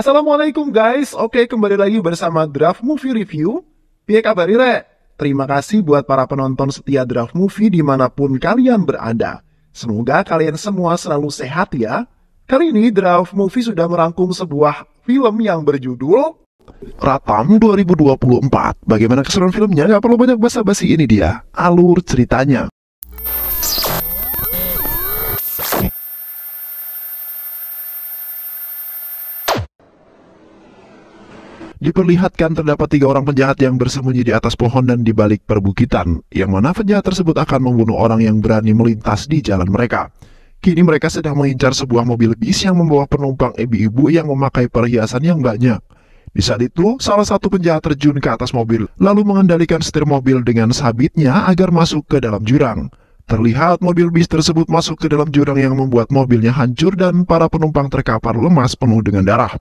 Assalamualaikum guys, oke kembali lagi bersama Draft Movie Review. Piye kabar Ire? Terima kasih buat para penonton setia Draft Movie dimanapun kalian berada. Semoga kalian semua selalu sehat ya. Kali ini Draft Movie sudah merangkum sebuah film yang berjudul Ratam 2024. Bagaimana keseruan filmnya? Gak perlu banyak basa-basi ini dia. Alur ceritanya. diperlihatkan terdapat tiga orang penjahat yang bersembunyi di atas pohon dan di balik perbukitan, yang mana penjahat tersebut akan membunuh orang yang berani melintas di jalan mereka. Kini mereka sedang mengincar sebuah mobil bis yang membawa penumpang ibu-ibu yang memakai perhiasan yang banyak. Di saat itu, salah satu penjahat terjun ke atas mobil, lalu mengendalikan setir mobil dengan sabitnya agar masuk ke dalam jurang. Terlihat mobil bis tersebut masuk ke dalam jurang yang membuat mobilnya hancur dan para penumpang terkapar lemas penuh dengan darah.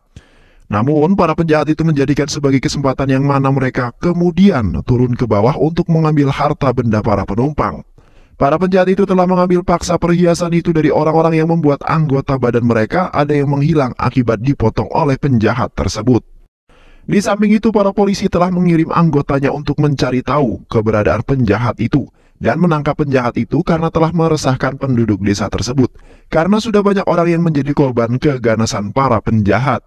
Namun, para penjahat itu menjadikan sebagai kesempatan yang mana mereka kemudian turun ke bawah untuk mengambil harta benda para penumpang. Para penjahat itu telah mengambil paksa perhiasan itu dari orang-orang yang membuat anggota badan mereka ada yang menghilang akibat dipotong oleh penjahat tersebut. Di samping itu, para polisi telah mengirim anggotanya untuk mencari tahu keberadaan penjahat itu dan menangkap penjahat itu karena telah meresahkan penduduk desa tersebut. Karena sudah banyak orang yang menjadi korban keganasan para penjahat.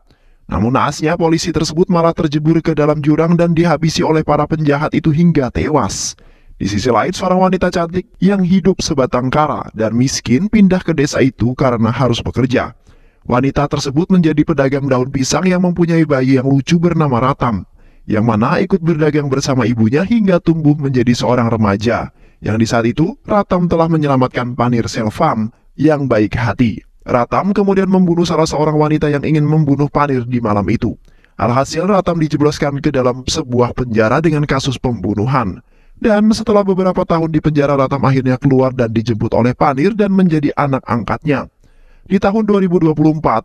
Namun naasnya polisi tersebut malah terjebur ke dalam jurang dan dihabisi oleh para penjahat itu hingga tewas. Di sisi lain seorang wanita cantik yang hidup sebatang kara dan miskin pindah ke desa itu karena harus bekerja. Wanita tersebut menjadi pedagang daun pisang yang mempunyai bayi yang lucu bernama Ratam, yang mana ikut berdagang bersama ibunya hingga tumbuh menjadi seorang remaja, yang di saat itu Ratam telah menyelamatkan Panir Selvam yang baik hati. Ratam kemudian membunuh salah seorang wanita yang ingin membunuh Panir di malam itu. Alhasil Ratam dijebloskan ke dalam sebuah penjara dengan kasus pembunuhan. Dan setelah beberapa tahun di penjara Ratam akhirnya keluar dan dijemput oleh Panir dan menjadi anak angkatnya. Di tahun 2024,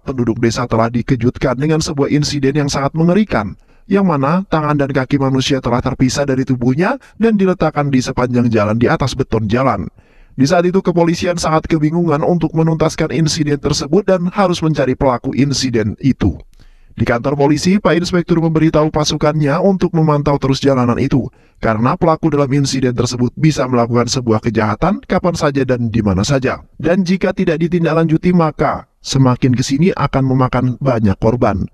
penduduk desa telah dikejutkan dengan sebuah insiden yang sangat mengerikan, yang mana tangan dan kaki manusia telah terpisah dari tubuhnya dan diletakkan di sepanjang jalan di atas beton jalan. Di saat itu kepolisian sangat kebingungan untuk menuntaskan insiden tersebut dan harus mencari pelaku insiden itu. Di kantor polisi, Pak Inspektur memberitahu pasukannya untuk memantau terus jalanan itu, karena pelaku dalam insiden tersebut bisa melakukan sebuah kejahatan kapan saja dan di mana saja. Dan jika tidak ditindaklanjuti, maka semakin kesini akan memakan banyak korban.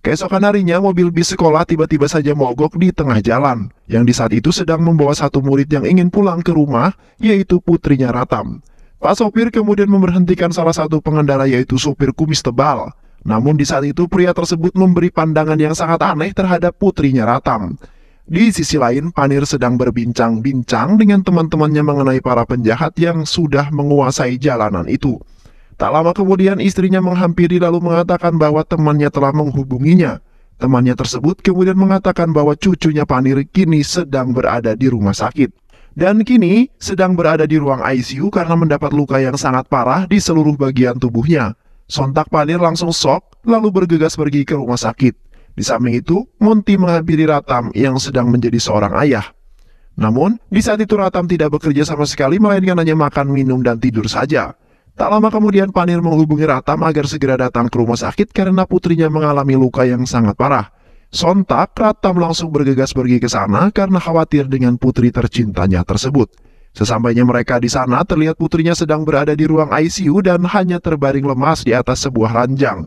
Keesokan harinya, mobil bis sekolah tiba-tiba saja mogok di tengah jalan, yang di saat itu sedang membawa satu murid yang ingin pulang ke rumah, yaitu putrinya Ratam. Pak sopir kemudian memberhentikan salah satu pengendara yaitu sopir kumis tebal. Namun di saat itu pria tersebut memberi pandangan yang sangat aneh terhadap putrinya Ratam. Di sisi lain, Panir sedang berbincang-bincang dengan teman-temannya mengenai para penjahat yang sudah menguasai jalanan itu. Tak lama kemudian istrinya menghampiri lalu mengatakan bahwa temannya telah menghubunginya. Temannya tersebut kemudian mengatakan bahwa cucunya Panir kini sedang berada di rumah sakit. Dan kini sedang berada di ruang ICU karena mendapat luka yang sangat parah di seluruh bagian tubuhnya. Sontak Panir langsung sok lalu bergegas pergi ke rumah sakit. Di samping itu, Monty menghampiri Ratam yang sedang menjadi seorang ayah. Namun, di saat itu Ratam tidak bekerja sama sekali melainkan hanya makan, minum, dan tidur saja. Tak lama kemudian Panir menghubungi Ratam agar segera datang ke rumah sakit karena putrinya mengalami luka yang sangat parah. Sontak, Ratam langsung bergegas pergi ke sana karena khawatir dengan putri tercintanya tersebut. Sesampainya mereka di sana, terlihat putrinya sedang berada di ruang ICU dan hanya terbaring lemas di atas sebuah ranjang.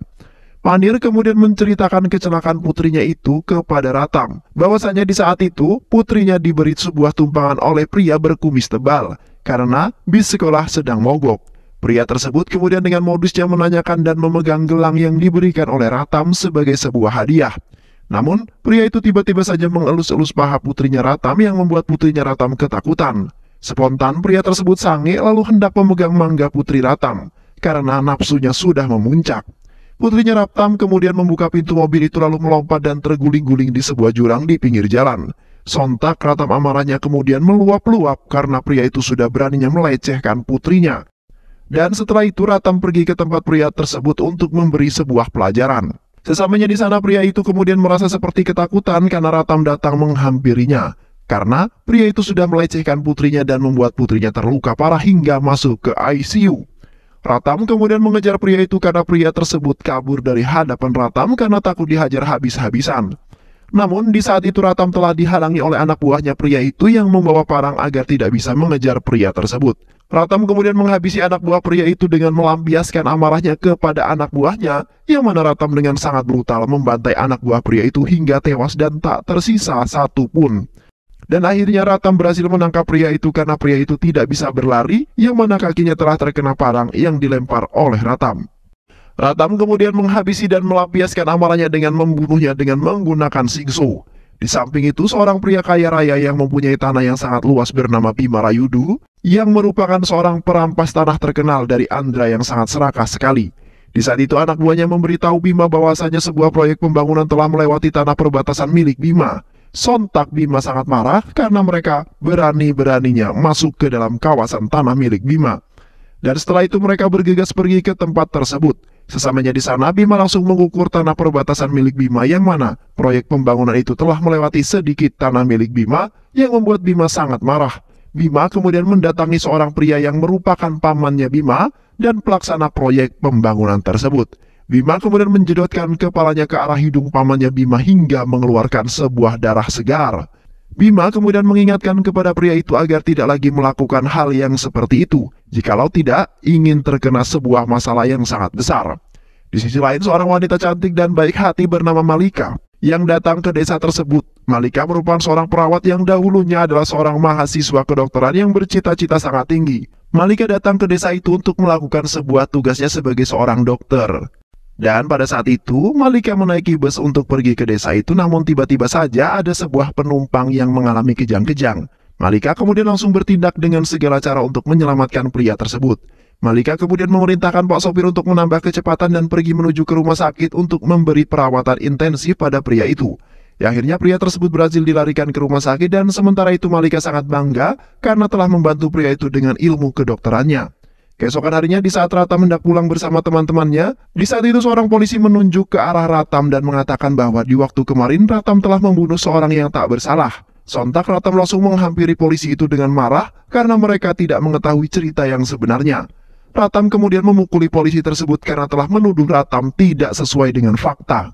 Panir kemudian menceritakan kecelakaan putrinya itu kepada Ratam. Bahwasanya di saat itu, putrinya diberi sebuah tumpangan oleh pria berkumis tebal, karena bis sekolah sedang mogok. Pria tersebut kemudian dengan modusnya menanyakan dan memegang gelang yang diberikan oleh Ratam sebagai sebuah hadiah. Namun, pria itu tiba-tiba saja mengelus-elus paha putrinya Ratam yang membuat putrinya Ratam ketakutan. Spontan, pria tersebut sange lalu hendak memegang mangga putri Ratam, karena nafsunya sudah memuncak. Putrinya Ratam kemudian membuka pintu mobil itu lalu melompat dan terguling-guling di sebuah jurang di pinggir jalan. Sontak Ratam amarahnya kemudian meluap-luap karena pria itu sudah beraninya melecehkan putrinya. Dan setelah itu Ratam pergi ke tempat pria tersebut untuk memberi sebuah pelajaran. Sesamanya di sana pria itu kemudian merasa seperti ketakutan karena Ratam datang menghampirinya. Karena pria itu sudah melecehkan putrinya dan membuat putrinya terluka parah hingga masuk ke ICU. Ratam kemudian mengejar pria itu karena pria tersebut kabur dari hadapan Ratam karena takut dihajar habis-habisan. Namun di saat itu Ratam telah dihalangi oleh anak buahnya pria itu yang membawa parang agar tidak bisa mengejar pria tersebut. Ratam kemudian menghabisi anak buah pria itu dengan melampiaskan amarahnya kepada anak buahnya, yang mana Ratam dengan sangat brutal membantai anak buah pria itu hingga tewas dan tak tersisa satu pun. Dan akhirnya Ratam berhasil menangkap pria itu karena pria itu tidak bisa berlari, yang mana kakinya telah terkena parang yang dilempar oleh Ratam. Ratam kemudian menghabisi dan melampiaskan amarahnya dengan membunuhnya dengan menggunakan singsu. Di samping itu, seorang pria kaya raya yang mempunyai tanah yang sangat luas bernama Bimarayudu, yang merupakan seorang perampas tanah terkenal dari Andra yang sangat serakah sekali. Di saat itu anak buahnya memberitahu Bima bahwasanya sebuah proyek pembangunan telah melewati tanah perbatasan milik Bima. Sontak Bima sangat marah karena mereka berani-beraninya masuk ke dalam kawasan tanah milik Bima. Dan setelah itu mereka bergegas pergi ke tempat tersebut. Sesamanya di sana, Bima langsung mengukur tanah perbatasan milik Bima yang mana proyek pembangunan itu telah melewati sedikit tanah milik Bima yang membuat Bima sangat marah. Bima kemudian mendatangi seorang pria yang merupakan pamannya Bima dan pelaksana proyek pembangunan tersebut. Bima kemudian menjedotkan kepalanya ke arah hidung pamannya Bima hingga mengeluarkan sebuah darah segar. Bima kemudian mengingatkan kepada pria itu agar tidak lagi melakukan hal yang seperti itu, jikalau tidak ingin terkena sebuah masalah yang sangat besar. Di sisi lain, seorang wanita cantik dan baik hati bernama Malika yang datang ke desa tersebut. Malika merupakan seorang perawat yang dahulunya adalah seorang mahasiswa kedokteran yang bercita-cita sangat tinggi. Malika datang ke desa itu untuk melakukan sebuah tugasnya sebagai seorang dokter. Dan pada saat itu, Malika menaiki bus untuk pergi ke desa itu namun tiba-tiba saja ada sebuah penumpang yang mengalami kejang-kejang. Malika kemudian langsung bertindak dengan segala cara untuk menyelamatkan pria tersebut. Malika kemudian memerintahkan Pak Sopir untuk menambah kecepatan dan pergi menuju ke rumah sakit untuk memberi perawatan intensif pada pria itu. Ya, akhirnya pria tersebut berhasil dilarikan ke rumah sakit dan sementara itu Malika sangat bangga karena telah membantu pria itu dengan ilmu kedokterannya. Keesokan harinya di saat Ratam hendak pulang bersama teman-temannya, di saat itu seorang polisi menunjuk ke arah Ratam dan mengatakan bahwa di waktu kemarin Ratam telah membunuh seorang yang tak bersalah. Sontak Ratam langsung menghampiri polisi itu dengan marah karena mereka tidak mengetahui cerita yang sebenarnya. Ratam kemudian memukuli polisi tersebut karena telah menuduh Ratam tidak sesuai dengan fakta.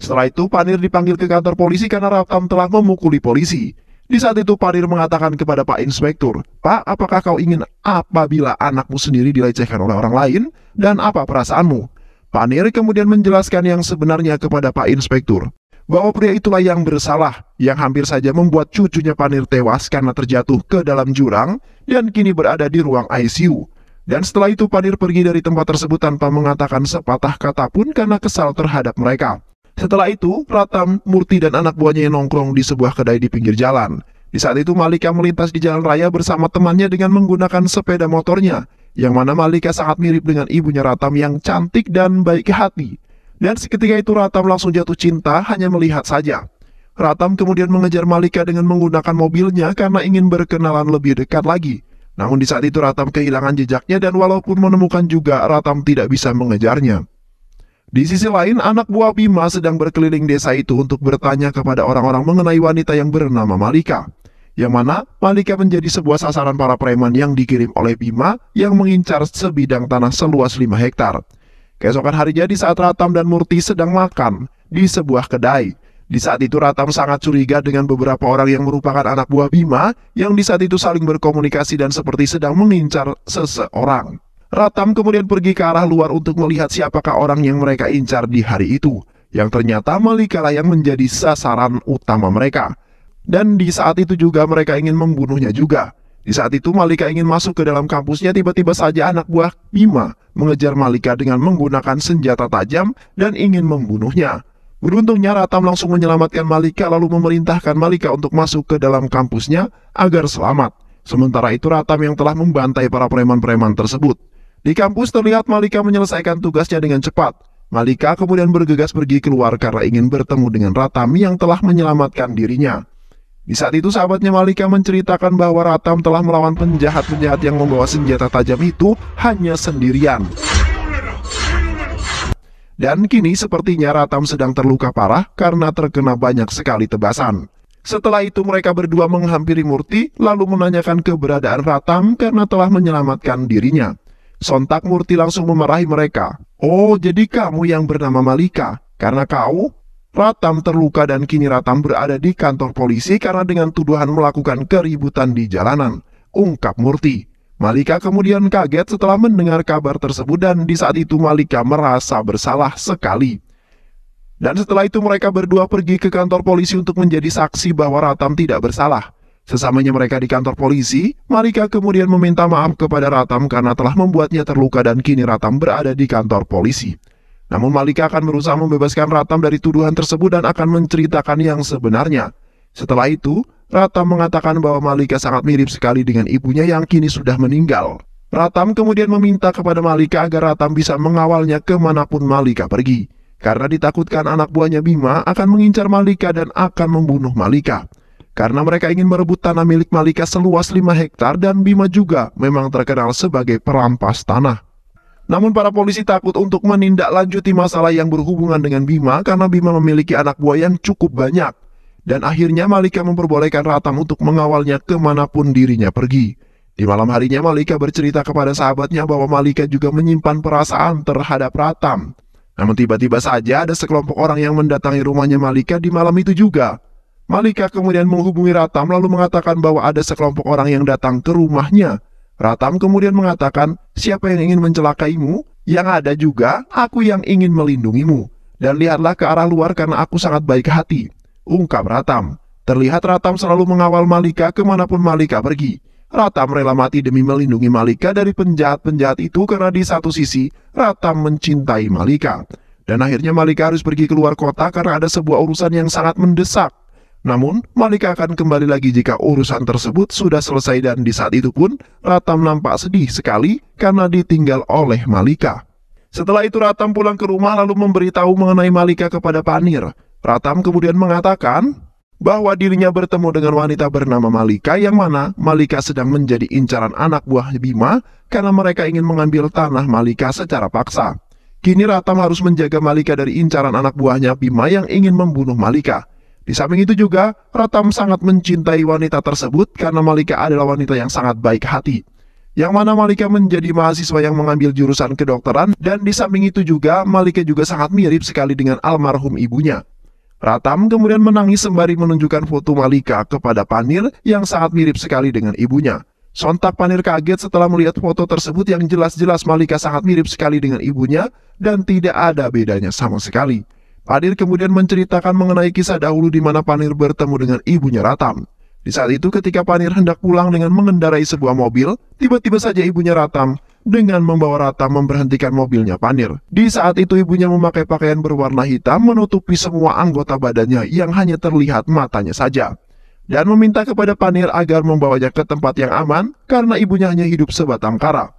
Setelah itu, Panir dipanggil ke kantor polisi karena Ratam telah memukuli polisi. Di saat itu, Panir mengatakan kepada Pak Inspektur, Pak, apakah kau ingin apabila anakmu sendiri dilecehkan oleh orang lain? Dan apa perasaanmu? Panir kemudian menjelaskan yang sebenarnya kepada Pak Inspektur bahwa pria itulah yang bersalah, yang hampir saja membuat cucunya Panir tewas karena terjatuh ke dalam jurang dan kini berada di ruang ICU. Dan setelah itu Panir pergi dari tempat tersebut tanpa mengatakan sepatah kata pun karena kesal terhadap mereka. Setelah itu, Pratam, Murti dan anak buahnya yang nongkrong di sebuah kedai di pinggir jalan. Di saat itu Malika melintas di jalan raya bersama temannya dengan menggunakan sepeda motornya, yang mana Malika sangat mirip dengan ibunya Ratam yang cantik dan baik hati. Dan seketika itu Ratam langsung jatuh cinta hanya melihat saja. Ratam kemudian mengejar Malika dengan menggunakan mobilnya karena ingin berkenalan lebih dekat lagi. Namun di saat itu Ratam kehilangan jejaknya dan walaupun menemukan juga Ratam tidak bisa mengejarnya. Di sisi lain, anak buah Bima sedang berkeliling desa itu untuk bertanya kepada orang-orang mengenai wanita yang bernama Malika. Yang mana, Malika menjadi sebuah sasaran para preman yang dikirim oleh Bima yang mengincar sebidang tanah seluas 5 hektar. Keesokan harinya di saat Ratam dan Murti sedang makan di sebuah kedai, di saat itu Ratam sangat curiga dengan beberapa orang yang merupakan anak buah Bima yang di saat itu saling berkomunikasi dan seperti sedang mengincar seseorang. Ratam kemudian pergi ke arah luar untuk melihat siapakah orang yang mereka incar di hari itu, yang ternyata Malikala yang menjadi sasaran utama mereka. Dan di saat itu juga mereka ingin membunuhnya juga. Di saat itu Malika ingin masuk ke dalam kampusnya tiba-tiba saja anak buah Bima mengejar Malika dengan menggunakan senjata tajam dan ingin membunuhnya. Beruntungnya Ratam langsung menyelamatkan Malika lalu memerintahkan Malika untuk masuk ke dalam kampusnya agar selamat. Sementara itu Ratam yang telah membantai para preman-preman tersebut. Di kampus terlihat Malika menyelesaikan tugasnya dengan cepat. Malika kemudian bergegas pergi keluar karena ingin bertemu dengan Ratam yang telah menyelamatkan dirinya. Di saat itu sahabatnya Malika menceritakan bahwa Ratam telah melawan penjahat-penjahat yang membawa senjata tajam itu hanya sendirian. Dan kini sepertinya Ratam sedang terluka parah karena terkena banyak sekali tebasan. Setelah itu mereka berdua menghampiri Murti lalu menanyakan keberadaan Ratam karena telah menyelamatkan dirinya. Sontak Murti langsung memarahi mereka. Oh jadi kamu yang bernama Malika, karena kau? Ratam terluka dan kini Ratam berada di kantor polisi karena dengan tuduhan melakukan keributan di jalanan. Ungkap Murti. Malika kemudian kaget setelah mendengar kabar tersebut dan di saat itu Malika merasa bersalah sekali. Dan setelah itu mereka berdua pergi ke kantor polisi untuk menjadi saksi bahwa Ratam tidak bersalah. Sesamanya mereka di kantor polisi, Malika kemudian meminta maaf kepada Ratam karena telah membuatnya terluka dan kini Ratam berada di kantor polisi. Namun Malika akan berusaha membebaskan Ratam dari tuduhan tersebut dan akan menceritakan yang sebenarnya. Setelah itu, Ratam mengatakan bahwa Malika sangat mirip sekali dengan ibunya yang kini sudah meninggal. Ratam kemudian meminta kepada Malika agar Ratam bisa mengawalnya kemanapun Malika pergi. Karena ditakutkan anak buahnya Bima akan mengincar Malika dan akan membunuh Malika. Karena mereka ingin merebut tanah milik Malika seluas 5 hektar dan Bima juga memang terkenal sebagai perampas tanah. Namun para polisi takut untuk menindaklanjuti masalah yang berhubungan dengan Bima karena Bima memiliki anak buah yang cukup banyak. Dan akhirnya Malika memperbolehkan Ratam untuk mengawalnya kemanapun dirinya pergi. Di malam harinya Malika bercerita kepada sahabatnya bahwa Malika juga menyimpan perasaan terhadap Ratam. Namun tiba-tiba saja ada sekelompok orang yang mendatangi rumahnya Malika di malam itu juga. Malika kemudian menghubungi Ratam lalu mengatakan bahwa ada sekelompok orang yang datang ke rumahnya. Ratam kemudian mengatakan, siapa yang ingin mencelakaimu? Yang ada juga, aku yang ingin melindungimu. Dan lihatlah ke arah luar karena aku sangat baik hati ungkap Ratam. Terlihat Ratam selalu mengawal Malika kemanapun Malika pergi. Ratam rela mati demi melindungi Malika dari penjahat-penjahat itu karena di satu sisi Ratam mencintai Malika. Dan akhirnya Malika harus pergi keluar kota karena ada sebuah urusan yang sangat mendesak. Namun, Malika akan kembali lagi jika urusan tersebut sudah selesai dan di saat itu pun Ratam nampak sedih sekali karena ditinggal oleh Malika. Setelah itu Ratam pulang ke rumah lalu memberitahu mengenai Malika kepada Panir. Ratam kemudian mengatakan bahwa dirinya bertemu dengan wanita bernama Malika yang mana Malika sedang menjadi incaran anak buah Bima karena mereka ingin mengambil tanah Malika secara paksa. Kini Ratam harus menjaga Malika dari incaran anak buahnya Bima yang ingin membunuh Malika. Di samping itu juga, Ratam sangat mencintai wanita tersebut karena Malika adalah wanita yang sangat baik hati. Yang mana Malika menjadi mahasiswa yang mengambil jurusan kedokteran dan di samping itu juga Malika juga sangat mirip sekali dengan almarhum ibunya. Ratam kemudian menangis sembari menunjukkan foto Malika kepada Panir yang sangat mirip sekali dengan ibunya. Sontak Panir kaget setelah melihat foto tersebut yang jelas-jelas Malika sangat mirip sekali dengan ibunya dan tidak ada bedanya sama sekali. Panir kemudian menceritakan mengenai kisah dahulu di mana Panir bertemu dengan ibunya Ratam. Di saat itu ketika Panir hendak pulang dengan mengendarai sebuah mobil, tiba-tiba saja ibunya Ratam dengan membawa rata memberhentikan mobilnya Panir. Di saat itu ibunya memakai pakaian berwarna hitam menutupi semua anggota badannya yang hanya terlihat matanya saja. Dan meminta kepada Panir agar membawanya ke tempat yang aman karena ibunya hanya hidup sebatang kara.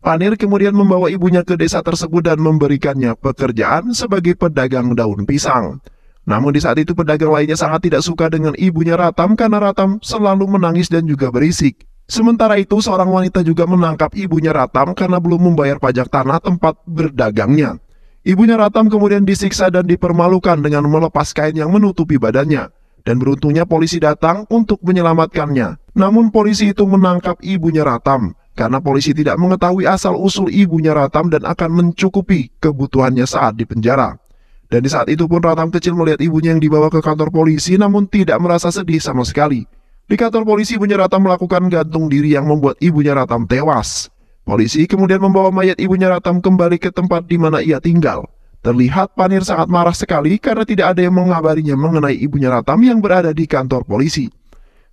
Panir kemudian membawa ibunya ke desa tersebut dan memberikannya pekerjaan sebagai pedagang daun pisang. Namun di saat itu pedagang lainnya sangat tidak suka dengan ibunya Ratam karena Ratam selalu menangis dan juga berisik. Sementara itu, seorang wanita juga menangkap ibunya Ratam karena belum membayar pajak tanah tempat berdagangnya. Ibunya Ratam kemudian disiksa dan dipermalukan dengan melepas kain yang menutupi badannya. Dan beruntungnya polisi datang untuk menyelamatkannya. Namun polisi itu menangkap ibunya Ratam karena polisi tidak mengetahui asal-usul ibunya Ratam dan akan mencukupi kebutuhannya saat di penjara. Dan di saat itu pun Ratam kecil melihat ibunya yang dibawa ke kantor polisi namun tidak merasa sedih sama sekali. Di kantor polisi, ibunya Ratam melakukan gantung diri yang membuat ibunya Ratam tewas. Polisi kemudian membawa mayat ibunya Ratam kembali ke tempat di mana ia tinggal. Terlihat Panir sangat marah sekali karena tidak ada yang mengabarinya mengenai ibunya Ratam yang berada di kantor polisi.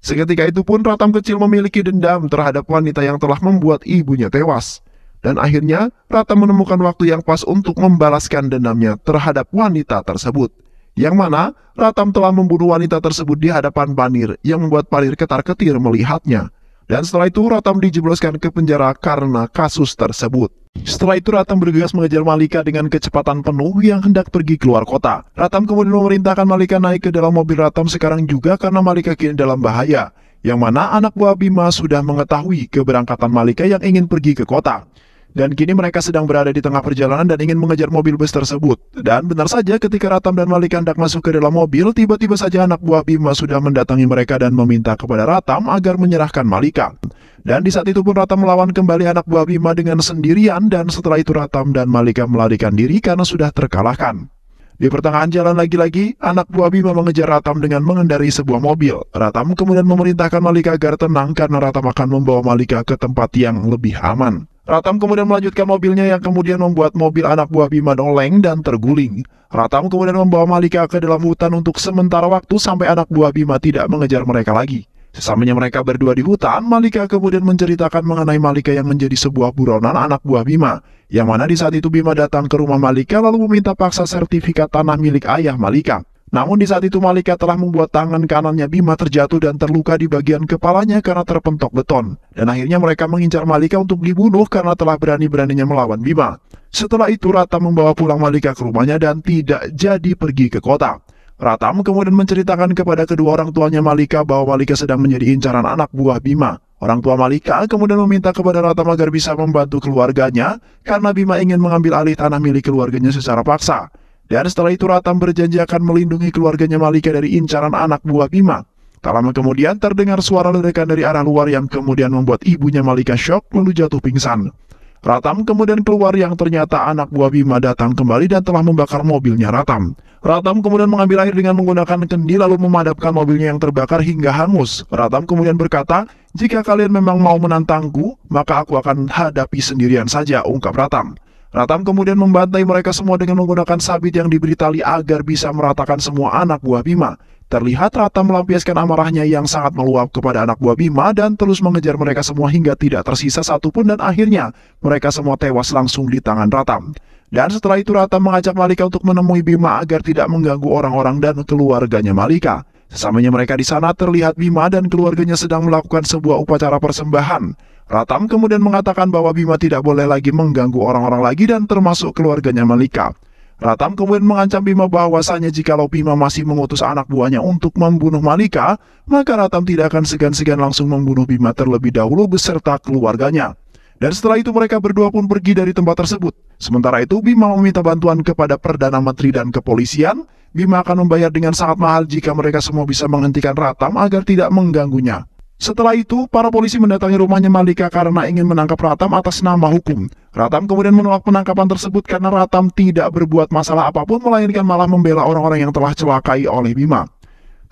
Seketika itu pun Ratam kecil memiliki dendam terhadap wanita yang telah membuat ibunya tewas. Dan akhirnya, Ratam menemukan waktu yang pas untuk membalaskan dendamnya terhadap wanita tersebut. Yang mana, Ratam telah membunuh wanita tersebut di hadapan Banir yang membuat Panir ketar-ketir melihatnya. Dan setelah itu Ratam dijebloskan ke penjara karena kasus tersebut. Setelah itu Ratam bergegas mengejar Malika dengan kecepatan penuh yang hendak pergi keluar kota. Ratam kemudian memerintahkan Malika naik ke dalam mobil Ratam sekarang juga karena Malika kini dalam bahaya. Yang mana anak buah Bima sudah mengetahui keberangkatan Malika yang ingin pergi ke kota. Dan kini mereka sedang berada di tengah perjalanan dan ingin mengejar mobil bus tersebut. Dan benar saja ketika Ratam dan Malika hendak masuk ke dalam mobil, tiba-tiba saja anak buah Bima sudah mendatangi mereka dan meminta kepada Ratam agar menyerahkan Malika. Dan di saat itu pun Ratam melawan kembali anak buah Bima dengan sendirian dan setelah itu Ratam dan Malika melarikan diri karena sudah terkalahkan. Di pertengahan jalan lagi-lagi, anak buah Bima mengejar Ratam dengan mengendari sebuah mobil. Ratam kemudian memerintahkan Malika agar tenang karena Ratam akan membawa Malika ke tempat yang lebih aman. Ratam kemudian melanjutkan mobilnya yang kemudian membuat mobil anak buah Bima noleng dan terguling. Ratam kemudian membawa Malika ke dalam hutan untuk sementara waktu sampai anak buah Bima tidak mengejar mereka lagi. Sesamanya mereka berdua di hutan, Malika kemudian menceritakan mengenai Malika yang menjadi sebuah buronan anak buah Bima. Yang mana di saat itu Bima datang ke rumah Malika lalu meminta paksa sertifikat tanah milik ayah Malika. Namun di saat itu Malika telah membuat tangan kanannya Bima terjatuh dan terluka di bagian kepalanya karena terpentok beton. Dan akhirnya mereka mengincar Malika untuk dibunuh karena telah berani-beraninya melawan Bima. Setelah itu Ratam membawa pulang Malika ke rumahnya dan tidak jadi pergi ke kota. Ratam kemudian menceritakan kepada kedua orang tuanya Malika bahwa Malika sedang menjadi incaran anak buah Bima. Orang tua Malika kemudian meminta kepada Ratam agar bisa membantu keluarganya karena Bima ingin mengambil alih tanah milik keluarganya secara paksa. Dan setelah itu Ratam berjanji akan melindungi keluarganya Malika dari incaran anak buah Bima. Tak lama kemudian terdengar suara ledakan dari arah luar yang kemudian membuat ibunya Malika shock lalu jatuh pingsan. Ratam kemudian keluar yang ternyata anak buah Bima datang kembali dan telah membakar mobilnya Ratam. Ratam kemudian mengambil air dengan menggunakan kendi lalu memadapkan mobilnya yang terbakar hingga hangus. Ratam kemudian berkata, jika kalian memang mau menantangku, maka aku akan hadapi sendirian saja, ungkap Ratam. Ratam kemudian membantai mereka semua dengan menggunakan sabit yang diberi tali agar bisa meratakan semua anak buah Bima. Terlihat Ratam melampiaskan amarahnya yang sangat meluap kepada anak buah Bima dan terus mengejar mereka semua hingga tidak tersisa satupun dan akhirnya mereka semua tewas langsung di tangan Ratam. Dan setelah itu Ratam mengajak Malika untuk menemui Bima agar tidak mengganggu orang-orang dan keluarganya Malika. Sesamanya mereka di sana terlihat Bima dan keluarganya sedang melakukan sebuah upacara persembahan. Ratam kemudian mengatakan bahwa Bima tidak boleh lagi mengganggu orang-orang lagi dan termasuk keluarganya Malika. Ratam kemudian mengancam Bima jika jikalau Bima masih mengutus anak buahnya untuk membunuh Malika, maka Ratam tidak akan segan-segan langsung membunuh Bima terlebih dahulu beserta keluarganya. Dan setelah itu mereka berdua pun pergi dari tempat tersebut. Sementara itu Bima meminta bantuan kepada Perdana Menteri dan kepolisian. Bima akan membayar dengan sangat mahal jika mereka semua bisa menghentikan Ratam agar tidak mengganggunya. Setelah itu, para polisi mendatangi rumahnya Malika karena ingin menangkap Ratam atas nama hukum. Ratam kemudian menolak penangkapan tersebut karena Ratam tidak berbuat masalah apapun melainkan malah membela orang-orang yang telah celakai oleh Bima.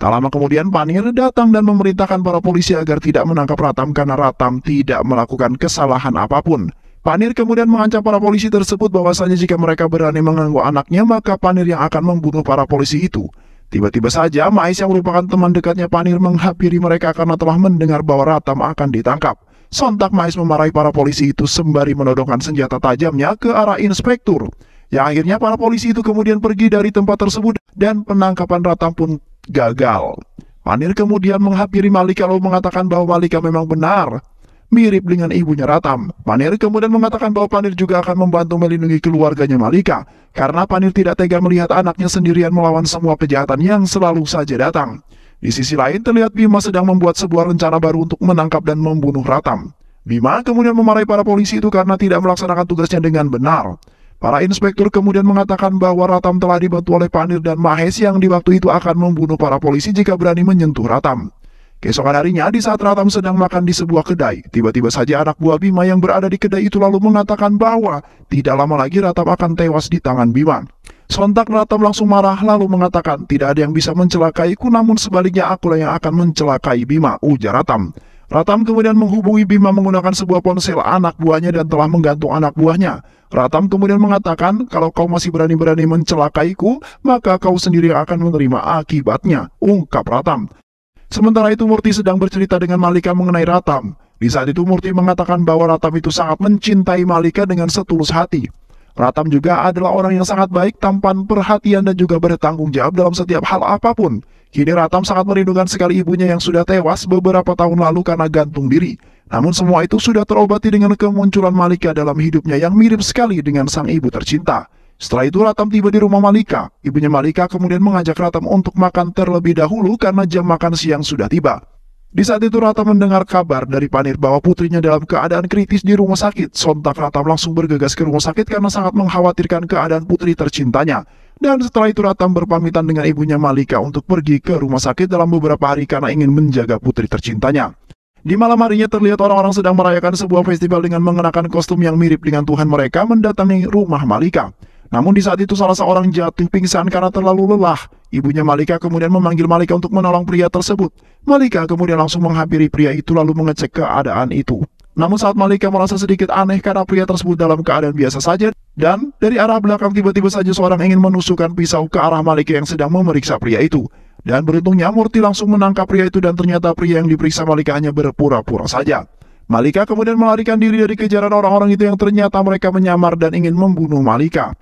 Tak lama kemudian Panir datang dan memerintahkan para polisi agar tidak menangkap Ratam karena Ratam tidak melakukan kesalahan apapun. Panir kemudian mengancam para polisi tersebut bahwasanya jika mereka berani mengganggu anaknya maka Panir yang akan membunuh para polisi itu. Tiba-tiba saja, Mais yang merupakan teman dekatnya Panir menghampiri mereka karena telah mendengar bahwa Ratam akan ditangkap. Sontak Mais memarahi para polisi itu sembari menodongkan senjata tajamnya ke arah inspektur. Yang akhirnya para polisi itu kemudian pergi dari tempat tersebut dan penangkapan Ratam pun gagal. Panir kemudian menghampiri Malika lalu mengatakan bahwa Malika memang benar mirip dengan ibunya Ratam. Panir kemudian mengatakan bahwa Panir juga akan membantu melindungi keluarganya Malika, karena Panir tidak tega melihat anaknya sendirian melawan semua kejahatan yang selalu saja datang. Di sisi lain, terlihat Bima sedang membuat sebuah rencana baru untuk menangkap dan membunuh Ratam. Bima kemudian memarahi para polisi itu karena tidak melaksanakan tugasnya dengan benar. Para inspektur kemudian mengatakan bahwa Ratam telah dibantu oleh Panir dan Mahes yang di waktu itu akan membunuh para polisi jika berani menyentuh Ratam. Keesokan harinya, di saat Ratam sedang makan di sebuah kedai, tiba-tiba saja anak buah Bima yang berada di kedai itu lalu mengatakan bahwa tidak lama lagi Ratam akan tewas di tangan Bima. Sontak Ratam langsung marah lalu mengatakan, tidak ada yang bisa mencelakaiku namun sebaliknya akulah yang akan mencelakai Bima, ujar Ratam. Ratam kemudian menghubungi Bima menggunakan sebuah ponsel anak buahnya dan telah menggantung anak buahnya. Ratam kemudian mengatakan, kalau kau masih berani-berani mencelakaiku, maka kau sendiri akan menerima akibatnya, ungkap Ratam. Sementara itu Murti sedang bercerita dengan Malika mengenai Ratam. Di saat itu Murti mengatakan bahwa Ratam itu sangat mencintai Malika dengan setulus hati. Ratam juga adalah orang yang sangat baik, tampan, perhatian, dan juga bertanggung jawab dalam setiap hal apapun. Kini Ratam sangat merindukan sekali ibunya yang sudah tewas beberapa tahun lalu karena gantung diri. Namun semua itu sudah terobati dengan kemunculan Malika dalam hidupnya yang mirip sekali dengan sang ibu tercinta. Setelah itu Ratam tiba di rumah Malika. Ibunya Malika kemudian mengajak Ratam untuk makan terlebih dahulu karena jam makan siang sudah tiba. Di saat itu Ratam mendengar kabar dari Panir bahwa putrinya dalam keadaan kritis di rumah sakit. Sontak Ratam langsung bergegas ke rumah sakit karena sangat mengkhawatirkan keadaan putri tercintanya. Dan setelah itu Ratam berpamitan dengan ibunya Malika untuk pergi ke rumah sakit dalam beberapa hari karena ingin menjaga putri tercintanya. Di malam harinya terlihat orang-orang sedang merayakan sebuah festival dengan mengenakan kostum yang mirip dengan Tuhan mereka mendatangi rumah Malika. Namun di saat itu salah seorang jatuh pingsan karena terlalu lelah. Ibunya Malika kemudian memanggil Malika untuk menolong pria tersebut. Malika kemudian langsung menghampiri pria itu lalu mengecek keadaan itu. Namun saat Malika merasa sedikit aneh karena pria tersebut dalam keadaan biasa saja dan dari arah belakang tiba-tiba saja seorang ingin menusukkan pisau ke arah Malika yang sedang memeriksa pria itu. Dan beruntungnya Murti langsung menangkap pria itu dan ternyata pria yang diperiksa Malika hanya berpura-pura saja. Malika kemudian melarikan diri dari kejaran orang-orang itu yang ternyata mereka menyamar dan ingin membunuh Malika.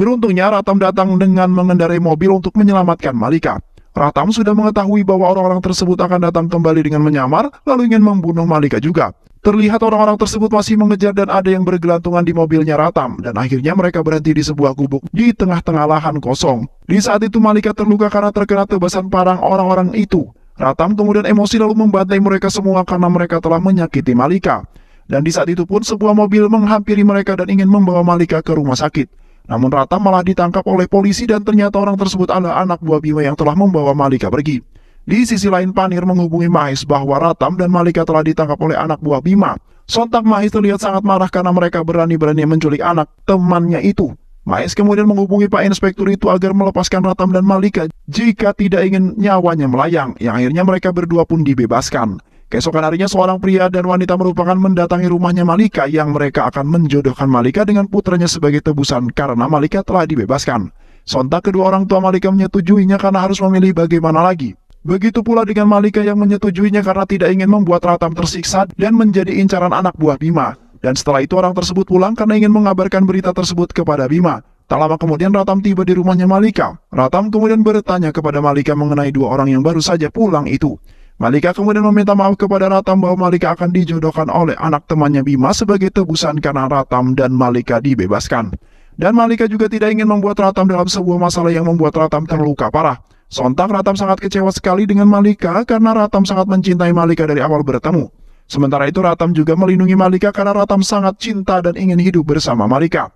Beruntungnya Ratam datang dengan mengendarai mobil untuk menyelamatkan Malika. Ratam sudah mengetahui bahwa orang-orang tersebut akan datang kembali dengan menyamar, lalu ingin membunuh Malika juga. Terlihat orang-orang tersebut masih mengejar dan ada yang bergelantungan di mobilnya Ratam dan akhirnya mereka berhenti di sebuah gubuk di tengah-tengah lahan kosong. Di saat itu Malika terluka karena terkena tebasan parang orang-orang itu. Ratam kemudian emosi lalu membantai mereka semua karena mereka telah menyakiti Malika. Dan di saat itu pun sebuah mobil menghampiri mereka dan ingin membawa Malika ke rumah sakit. Namun Rata malah ditangkap oleh polisi dan ternyata orang tersebut adalah anak buah Bima yang telah membawa Malika pergi. Di sisi lain Panir menghubungi Mahis bahwa Ratam dan Malika telah ditangkap oleh anak buah Bima. Sontak Mahis terlihat sangat marah karena mereka berani-berani menculik anak temannya itu. Mahis kemudian menghubungi Pak Inspektur itu agar melepaskan Ratam dan Malika jika tidak ingin nyawanya melayang, yang akhirnya mereka berdua pun dibebaskan. Keesokan harinya seorang pria dan wanita merupakan mendatangi rumahnya Malika yang mereka akan menjodohkan Malika dengan putranya sebagai tebusan karena Malika telah dibebaskan. Sontak kedua orang tua Malika menyetujuinya karena harus memilih bagaimana lagi. Begitu pula dengan Malika yang menyetujuinya karena tidak ingin membuat Ratam tersiksa dan menjadi incaran anak buah Bima. Dan setelah itu orang tersebut pulang karena ingin mengabarkan berita tersebut kepada Bima. Tak lama kemudian Ratam tiba di rumahnya Malika. Ratam kemudian bertanya kepada Malika mengenai dua orang yang baru saja pulang itu. Malika kemudian meminta maaf kepada Ratam bahwa Malika akan dijodohkan oleh anak temannya Bima sebagai tebusan karena Ratam dan Malika dibebaskan. Dan Malika juga tidak ingin membuat Ratam dalam sebuah masalah yang membuat Ratam terluka parah. Sontak Ratam sangat kecewa sekali dengan Malika karena Ratam sangat mencintai Malika dari awal bertemu. Sementara itu Ratam juga melindungi Malika karena Ratam sangat cinta dan ingin hidup bersama Malika.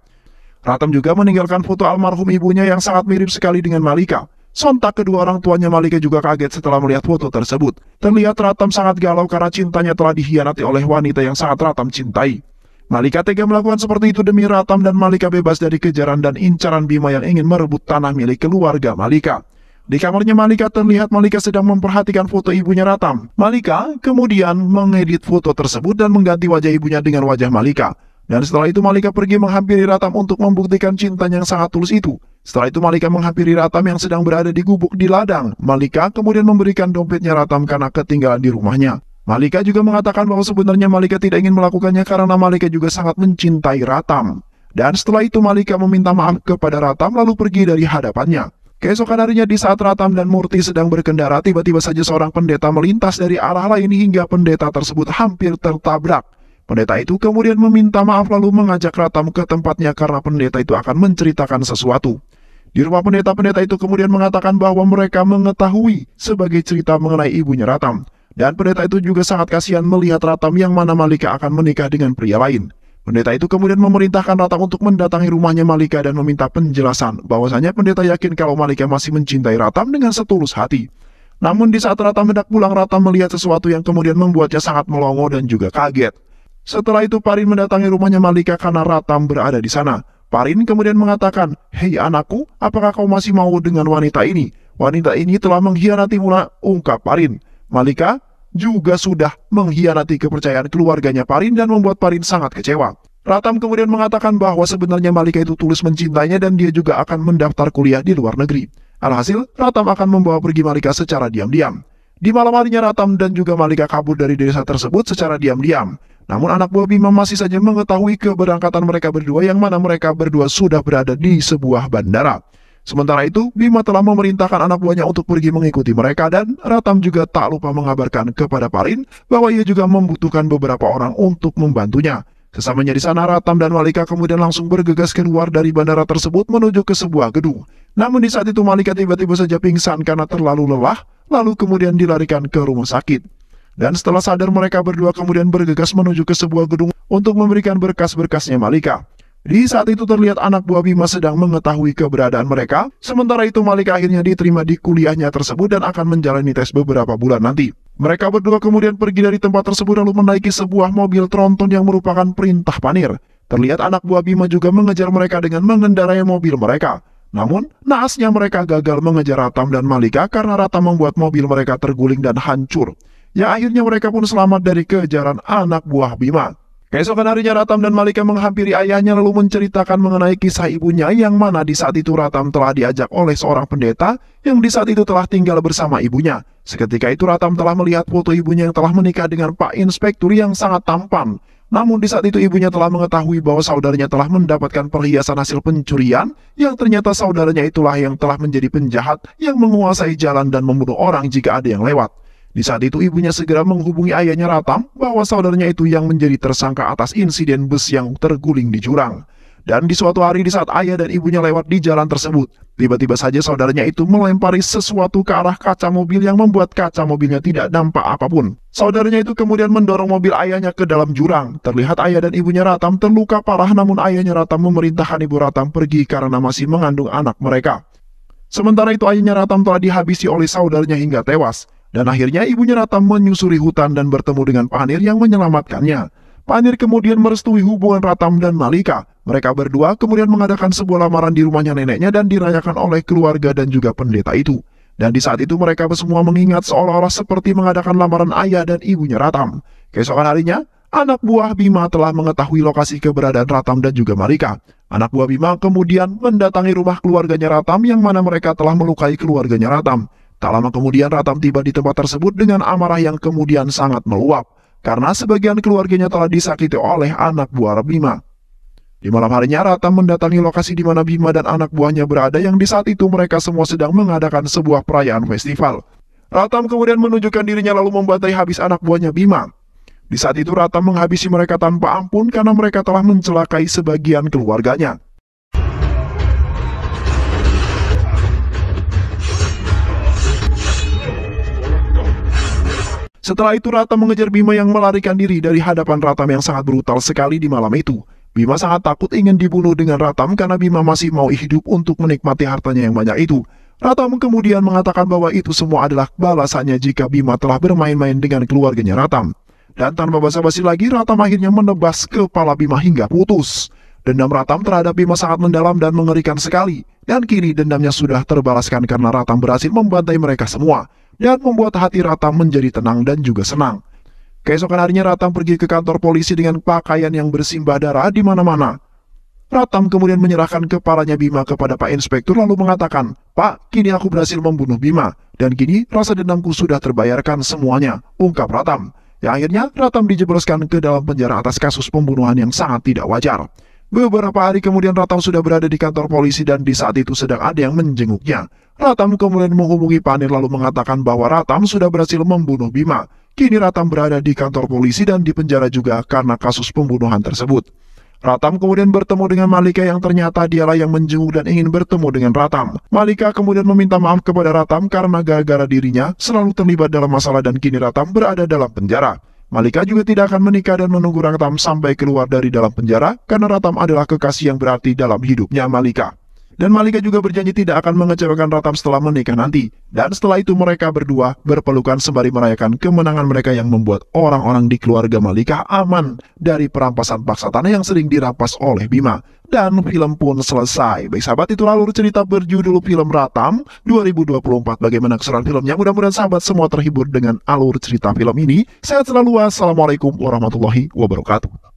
Ratam juga meninggalkan foto almarhum ibunya yang sangat mirip sekali dengan Malika. Sontak kedua orang tuanya Malika juga kaget setelah melihat foto tersebut. Terlihat Ratam sangat galau karena cintanya telah dihianati oleh wanita yang sangat Ratam cintai. Malika tega melakukan seperti itu demi Ratam dan Malika bebas dari kejaran dan incaran Bima yang ingin merebut tanah milik keluarga Malika. Di kamarnya Malika terlihat Malika sedang memperhatikan foto ibunya Ratam. Malika kemudian mengedit foto tersebut dan mengganti wajah ibunya dengan wajah Malika. Dan setelah itu Malika pergi menghampiri Ratam untuk membuktikan cintanya yang sangat tulus itu. Setelah itu Malika menghampiri Ratam yang sedang berada di gubuk di ladang. Malika kemudian memberikan dompetnya Ratam karena ketinggalan di rumahnya. Malika juga mengatakan bahwa sebenarnya Malika tidak ingin melakukannya karena Malika juga sangat mencintai Ratam. Dan setelah itu Malika meminta maaf kepada Ratam lalu pergi dari hadapannya. Keesokan harinya di saat Ratam dan Murti sedang berkendara, tiba-tiba saja seorang pendeta melintas dari arah lain hingga pendeta tersebut hampir tertabrak. Pendeta itu kemudian meminta maaf lalu mengajak Ratam ke tempatnya karena pendeta itu akan menceritakan sesuatu. Di rumah pendeta-pendeta itu kemudian mengatakan bahwa mereka mengetahui sebagai cerita mengenai ibunya Ratam. Dan pendeta itu juga sangat kasihan melihat Ratam yang mana Malika akan menikah dengan pria lain. Pendeta itu kemudian memerintahkan Ratam untuk mendatangi rumahnya Malika dan meminta penjelasan bahwasanya pendeta yakin kalau Malika masih mencintai Ratam dengan setulus hati. Namun di saat Ratam hendak pulang, Ratam melihat sesuatu yang kemudian membuatnya sangat melongo dan juga kaget. Setelah itu Parin mendatangi rumahnya Malika karena Ratam berada di sana. Parin kemudian mengatakan, Hei anakku, apakah kau masih mau dengan wanita ini? Wanita ini telah mengkhianati mula ungkap Parin. Malika juga sudah mengkhianati kepercayaan keluarganya Parin dan membuat Parin sangat kecewa. Ratam kemudian mengatakan bahwa sebenarnya Malika itu tulus mencintainya dan dia juga akan mendaftar kuliah di luar negeri. Alhasil, Ratam akan membawa pergi Malika secara diam-diam. Di malam harinya Ratam dan juga Malika kabur dari desa tersebut secara diam-diam. Namun anak buah Bima masih saja mengetahui keberangkatan mereka berdua yang mana mereka berdua sudah berada di sebuah bandara. Sementara itu, Bima telah memerintahkan anak buahnya untuk pergi mengikuti mereka dan Ratam juga tak lupa mengabarkan kepada Parin bahwa ia juga membutuhkan beberapa orang untuk membantunya. Sesamanya di sana, Ratam dan Malika kemudian langsung bergegas keluar dari bandara tersebut menuju ke sebuah gedung. Namun di saat itu Malika tiba-tiba saja pingsan karena terlalu lelah, lalu kemudian dilarikan ke rumah sakit. Dan setelah sadar mereka berdua kemudian bergegas menuju ke sebuah gedung untuk memberikan berkas-berkasnya Malika. Di saat itu terlihat anak buah Bima sedang mengetahui keberadaan mereka, sementara itu Malika akhirnya diterima di kuliahnya tersebut dan akan menjalani tes beberapa bulan nanti. Mereka berdua kemudian pergi dari tempat tersebut lalu menaiki sebuah mobil tronton yang merupakan perintah panir. Terlihat anak buah Bima juga mengejar mereka dengan mengendarai mobil mereka. Namun, naasnya mereka gagal mengejar Ratam dan Malika karena Ratam membuat mobil mereka terguling dan hancur yang akhirnya mereka pun selamat dari kejaran anak buah Bima. Keesokan harinya Ratam dan Malika menghampiri ayahnya lalu menceritakan mengenai kisah ibunya yang mana di saat itu Ratam telah diajak oleh seorang pendeta yang di saat itu telah tinggal bersama ibunya. Seketika itu Ratam telah melihat foto ibunya yang telah menikah dengan Pak Inspektur yang sangat tampan. Namun di saat itu ibunya telah mengetahui bahwa saudaranya telah mendapatkan perhiasan hasil pencurian yang ternyata saudaranya itulah yang telah menjadi penjahat yang menguasai jalan dan membunuh orang jika ada yang lewat. Di saat itu ibunya segera menghubungi ayahnya Ratam bahwa saudaranya itu yang menjadi tersangka atas insiden bus yang terguling di jurang. Dan di suatu hari di saat ayah dan ibunya lewat di jalan tersebut, tiba-tiba saja saudaranya itu melempari sesuatu ke arah kaca mobil yang membuat kaca mobilnya tidak dampak apapun. Saudaranya itu kemudian mendorong mobil ayahnya ke dalam jurang. Terlihat ayah dan ibunya Ratam terluka parah namun ayahnya Ratam memerintahkan ibu Ratam pergi karena masih mengandung anak mereka. Sementara itu ayahnya Ratam telah dihabisi oleh saudaranya hingga tewas. Dan akhirnya ibunya Nata menyusuri hutan dan bertemu dengan Panir yang menyelamatkannya. Panir kemudian merestui hubungan Ratam dan Malika. Mereka berdua kemudian mengadakan sebuah lamaran di rumahnya neneknya dan dirayakan oleh keluarga dan juga pendeta itu. Dan di saat itu mereka semua mengingat seolah-olah seperti mengadakan lamaran ayah dan ibunya Ratam. Keesokan harinya, anak buah Bima telah mengetahui lokasi keberadaan Ratam dan juga Malika. Anak buah Bima kemudian mendatangi rumah keluarganya Ratam yang mana mereka telah melukai keluarganya Ratam. Tak lama kemudian Ratam tiba di tempat tersebut dengan amarah yang kemudian sangat meluap, karena sebagian keluarganya telah disakiti oleh anak buah Bima. Di malam harinya Ratam mendatangi lokasi di mana Bima dan anak buahnya berada yang di saat itu mereka semua sedang mengadakan sebuah perayaan festival. Ratam kemudian menunjukkan dirinya lalu membantai habis anak buahnya Bima. Di saat itu Ratam menghabisi mereka tanpa ampun karena mereka telah mencelakai sebagian keluarganya. Setelah itu ratam mengejar Bima yang melarikan diri dari hadapan Ratam yang sangat brutal sekali di malam itu. Bima sangat takut ingin dibunuh dengan Ratam karena Bima masih mau hidup untuk menikmati hartanya yang banyak itu. Ratam kemudian mengatakan bahwa itu semua adalah balasannya jika Bima telah bermain-main dengan keluarganya Ratam. Dan tanpa basa-basi lagi, Ratam akhirnya menebas kepala Bima hingga putus. Dendam Ratam terhadap Bima sangat mendalam dan mengerikan sekali. Dan kini dendamnya sudah terbalaskan karena Ratam berhasil membantai mereka semua dan membuat hati Ratam menjadi tenang dan juga senang. Keesokan harinya Ratam pergi ke kantor polisi dengan pakaian yang bersimbah darah di mana-mana. Ratam kemudian menyerahkan kepalanya Bima kepada Pak Inspektur lalu mengatakan, Pak, kini aku berhasil membunuh Bima, dan kini rasa dendamku sudah terbayarkan semuanya, ungkap Ratam. Yang akhirnya, Ratam dijebloskan ke dalam penjara atas kasus pembunuhan yang sangat tidak wajar. Beberapa hari kemudian Ratam sudah berada di kantor polisi dan di saat itu sedang ada yang menjenguknya. Ratam kemudian menghubungi Panir lalu mengatakan bahwa Ratam sudah berhasil membunuh Bima. Kini Ratam berada di kantor polisi dan dipenjara juga karena kasus pembunuhan tersebut. Ratam kemudian bertemu dengan Malika yang ternyata dialah yang menjenguk dan ingin bertemu dengan Ratam. Malika kemudian meminta maaf kepada Ratam karena gara-gara dirinya selalu terlibat dalam masalah dan kini Ratam berada dalam penjara. Malika juga tidak akan menikah dan menunggu Ratam sampai keluar dari dalam penjara karena Ratam adalah kekasih yang berarti dalam hidupnya Malika. Dan Malika juga berjanji tidak akan mengecewakan Ratam setelah menikah nanti. Dan setelah itu mereka berdua berpelukan sembari merayakan kemenangan mereka yang membuat orang-orang di keluarga Malika aman dari perampasan paksa tanah yang sering dirampas oleh Bima. Dan film pun selesai. Baik sahabat, itu lalu cerita berjudul film Ratam 2024. Bagaimana keseruan filmnya? Mudah-mudahan sahabat semua terhibur dengan alur cerita film ini. Sehat selalu. Assalamualaikum warahmatullahi wabarakatuh.